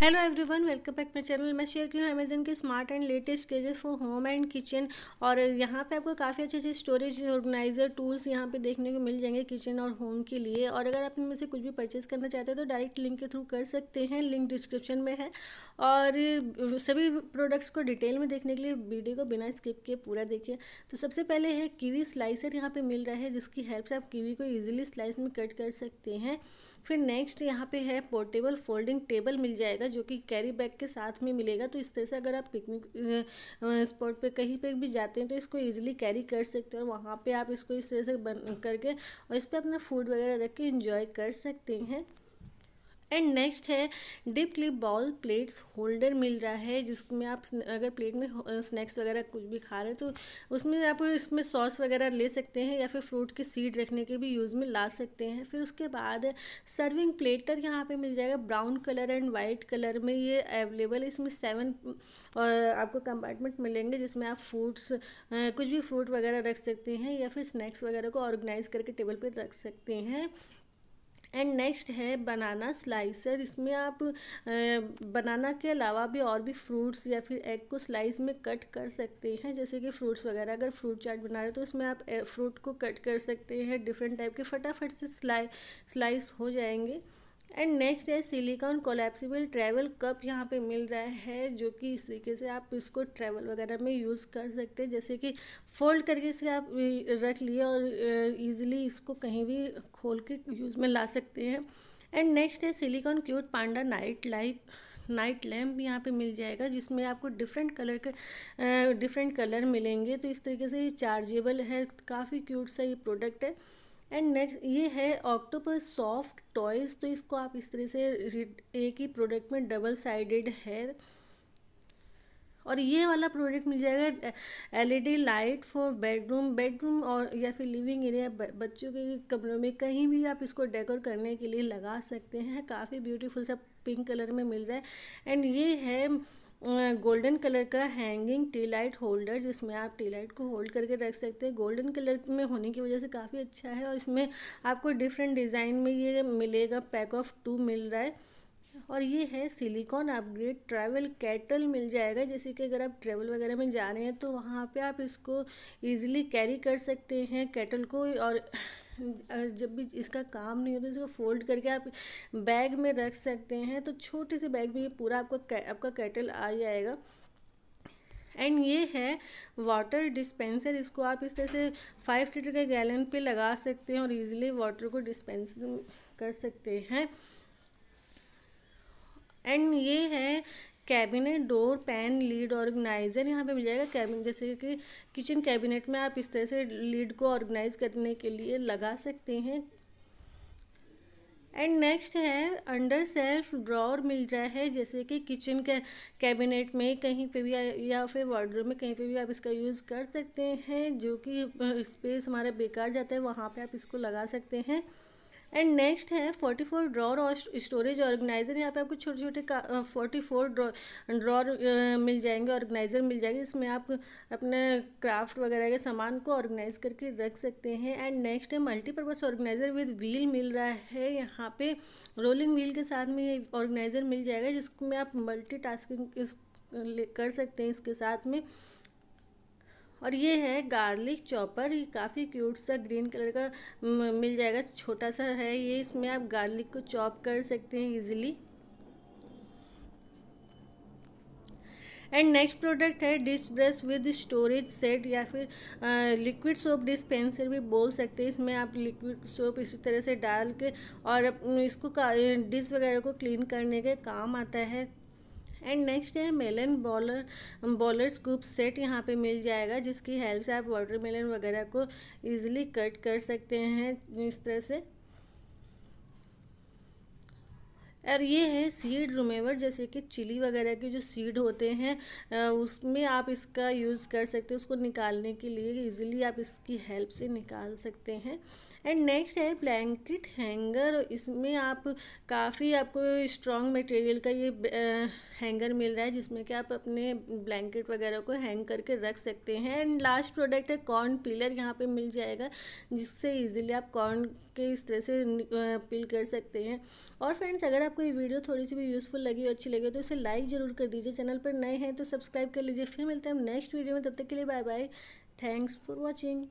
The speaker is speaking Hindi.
hello everyone welcome back my channel मैं शेयर की हूँ अमेजन के स्मार्ट एंड लेटेस्ट केजेस फॉर होम एंड किचन और यहाँ पे आपको काफ़ी अच्छे अच्छे स्टोरेज ऑर्गेनाइज़र टूल्स यहाँ पे देखने को मिल जाएंगे किचन और होम के लिए और अगर आप इनमें से कुछ भी परचेज़ करना चाहते हैं तो डायरेक्ट लिंक के थ्रू कर सकते हैं लिंक डिस्क्रिप्शन में है और सभी प्रोडक्ट्स को डिटेल में देखने के लिए वीडियो को बिना स्किप किए पूरा देखिए तो सबसे पहले है कीवी स्लाइसर यहाँ पर मिल रहा है जिसकी हेल्प से आप कीवी को ईजिली स्लाइस में कट कर सकते हैं फिर नेक्स्ट यहाँ पर है पोर्टेबल फोल्डिंग टेबल मिल जाएगा जाएगा जो कि कैरी बैग के साथ में मिलेगा तो इस तरह से अगर आप पिकनिक स्पॉट पे कहीं पे भी जाते हैं तो इसको इजीली कैरी कर सकते हैं वहाँ पे आप इसको इस तरह से बन करके और इस पर अपना फूड वगैरह रख के इंजॉय कर सकते हैं एंड नेक्स्ट है dip clip bowl plates holder मिल रहा है जिसमें आप अगर प्लेट में स्नैक्स वगैरह कुछ भी खा रहे हैं तो उसमें आप इसमें सॉस वगैरह ले सकते हैं या फिर फ्रूट की सीड रखने के भी यूज़ में ला सकते हैं फिर उसके बाद सर्विंग प्लेटर यहाँ पे मिल जाएगा brown colour and white colour में ये अवेलेबल है इसमें सेवन आपको कंपार्टमेंट मिलेंगे जिसमें आप फ्रूट्स कुछ भी फ्रूट वगैरह रख सकते हैं या फिर स्नैक्स वगैरह को ऑर्गेनाइज करके टेबल पर रख सकते हैं एंड नेक्स्ट है बनाना स्लाइसर इसमें आप बनाना के अलावा भी और भी फ्रूट्स या फिर एग को स्लाइस में कट कर सकते हैं जैसे कि फ्रूट्स वगैरह अगर फ्रूट चाट बना रहे हो तो इसमें आप फ्रूट को कट कर सकते हैं डिफरेंट टाइप के फटाफट से स्लाई स्लाइस हो जाएंगे एंड नेक्स्ट है सिलिकॉन कोलेप्सिबल ट्रैवल कप यहाँ पे मिल रहा है जो कि इस तरीके से आप इसको ट्रैवल वगैरह में यूज़ कर सकते हैं जैसे कि फोल्ड करके इसे आप रख लिए और ईजिली इसको कहीं भी खोल के यूज़ में ला सकते हैं एंड नेक्स्ट है silicone cute panda night life night lamp यहाँ पे मिल जाएगा जिसमें आपको डिफरेंट कलर के डिफरेंट कलर मिलेंगे तो इस तरीके से ये चार्जेबल है काफ़ी क्यूट सा ये प्रोडक्ट है एंड नेक्स्ट ये है ऑक्टोपस सॉफ्ट टॉयज़ तो इसको आप इस तरह से एक ही प्रोडक्ट में डबल साइडेड है और ये वाला प्रोडक्ट मिल जाएगा LED light for bedroom bedroom और या फिर लिविंग एरिया बच्चों के कमरों में कहीं भी आप इसको डेकोर करने के लिए लगा सकते हैं काफ़ी ब्यूटीफुल सा पिंक कलर में मिल रहा है एंड ये है गोल्डन कलर का हैंगिंग टी लाइट होल्डर जिसमें आप टी लाइट को होल्ड करके रख सकते हैं गोल्डन कलर में होने की वजह से काफ़ी अच्छा है और इसमें आपको डिफरेंट डिज़ाइन में ये मिलेगा पैक ऑफ टू मिल रहा है और ये है सिलिकॉन अपग्रेड ट्रैवल कैटल मिल जाएगा जैसे कि अगर आप ट्रैवल वगैरह में जा रहे हैं तो वहाँ पे आप इसको इजीली कैरी कर सकते हैं कैटल को और जब भी इसका काम नहीं होता इसको फोल्ड करके आप बैग में रख सकते हैं तो छोटे से बैग में ये पूरा आपका आपका कैटल आ जाएगा एंड ये है वाटर डिस्पेंसर इसको आप इस तरह से फाइव लीटर के गैलन पे लगा सकते हैं और इजीली वाटर को डिस्पेंस कर सकते हैं एंड ये है cabinet door pan lid organiser यहाँ पे मिल जाएगा कैबिन जैसे कि किचन कैबिनेट में आप इस तरह से लीड को ऑर्गेनाइज करने के लिए लगा सकते हैं एंड नेक्स्ट है अंडर सेल्फ ड्रॉर मिल रहा है जैसे कि किचन के कैबिनेट में कहीं पे भी या फिर वार्ड्रोब में कहीं पे भी आप इसका यूज़ कर सकते हैं जो कि स्पेस हमारा बेकार जाता है वहाँ पे आप इसको लगा सकते हैं एंड नेक्स्ट है फोर्टी फोर ड्रॉर और स्टोरेज ऑर्गेनाइजर यहाँ पे आपको छोटे छोटे फोर्टी फोर ड्रॉर मिल जाएंगे ऑर्गेनाइजर मिल जाएंगे इसमें आप अपने क्राफ्ट वगैरह के सामान को ऑर्गेनाइज करके रख सकते हैं एंड नेक्स्ट है मल्टीपर्पज़ ऑर्गेनाइजर विद व्हील मिल रहा है यहाँ पे रोलिंग व्हील के साथ में ये ऑर्गेनाइजर मिल जाएगा जिसमें आप मल्टी कर सकते हैं इसके साथ में और ये है गार्लिक चॉपर ये काफ़ी क्यूट सा ग्रीन कलर का मिल जाएगा छोटा सा है ये इसमें आप गार्लिक को चॉप कर सकते हैं इजीली एंड नेक्स्ट प्रोडक्ट है dish brush with storage set या फिर लिक्विड सोप डिस्पेंसर भी बोल सकते हैं इसमें आप लिक्विड सोप इसी तरह से डाल के और इसको डिश वगैरह को क्लीन करने के काम आता है एंड नेक्स्ट है melon baller baller scoop set यहाँ पे मिल जाएगा जिसकी हेल्प से आप वाटरमेलन वगैरह को ईजिली कट कर सकते हैं इस तरह से और ये है सीड रिमूवर जैसे कि चिली वगैरह के जो सीड होते हैं उसमें आप इसका यूज़ कर सकते हो उसको निकालने के लिए इजीली आप इसकी हेल्प से निकाल सकते हैं एंड नेक्स्ट है ब्लैंकेट हैंगर इसमें आप काफ़ी आपको स्ट्रॉन्ग मटेरियल का ये हैंगर मिल रहा है जिसमें कि आप अपने ब्लैंकेट वगैरह को हैंग करके रख सकते हैं एंड लास्ट प्रोडक्ट है कॉर्न पिलर यहाँ पर मिल जाएगा जिससे ईजिली आप कॉर्न के इस तरह से अपील कर सकते हैं और फ्रेंड्स अगर आपको ये वीडियो थोड़ी सी भी यूज़फुल लगी और अच्छी लगी हो तो इसे लाइक ज़रूर कर दीजिए चैनल पर नए हैं तो सब्सक्राइब कर लीजिए फिर मिलते हैं नेक्स्ट वीडियो में तब तक के लिए bye bye thanks for watching